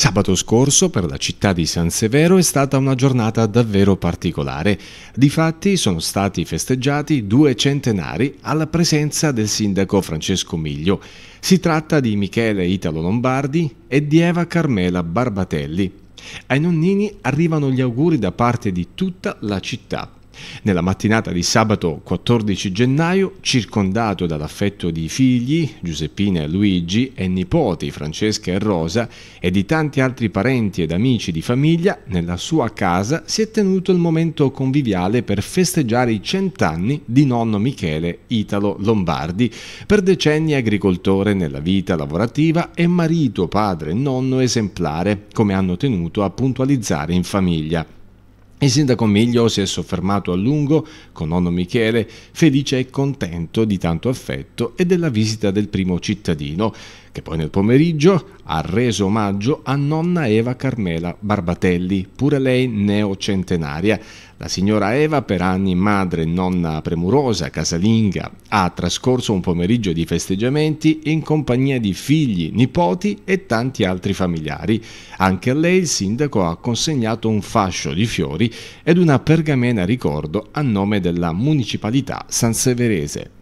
Sabato scorso per la città di San Severo è stata una giornata davvero particolare. Difatti sono stati festeggiati due centenari alla presenza del sindaco Francesco Miglio. Si tratta di Michele Italo Lombardi e di Eva Carmela Barbatelli. Ai nonnini arrivano gli auguri da parte di tutta la città. Nella mattinata di sabato 14 gennaio, circondato dall'affetto di figli, Giuseppina e Luigi, e nipoti Francesca e Rosa, e di tanti altri parenti ed amici di famiglia, nella sua casa si è tenuto il momento conviviale per festeggiare i cent'anni di nonno Michele Italo Lombardi, per decenni agricoltore nella vita lavorativa e marito, padre e nonno esemplare, come hanno tenuto a puntualizzare in famiglia. Il sindaco Miglio si è soffermato a lungo con nonno Michele, felice e contento di tanto affetto e della visita del primo cittadino, che poi nel pomeriggio ha reso omaggio a nonna Eva Carmela Barbatelli, pure lei neocentenaria, la signora Eva, per anni madre e nonna premurosa, casalinga, ha trascorso un pomeriggio di festeggiamenti in compagnia di figli, nipoti e tanti altri familiari. Anche a lei il sindaco ha consegnato un fascio di fiori ed una pergamena ricordo a nome della municipalità sanseverese.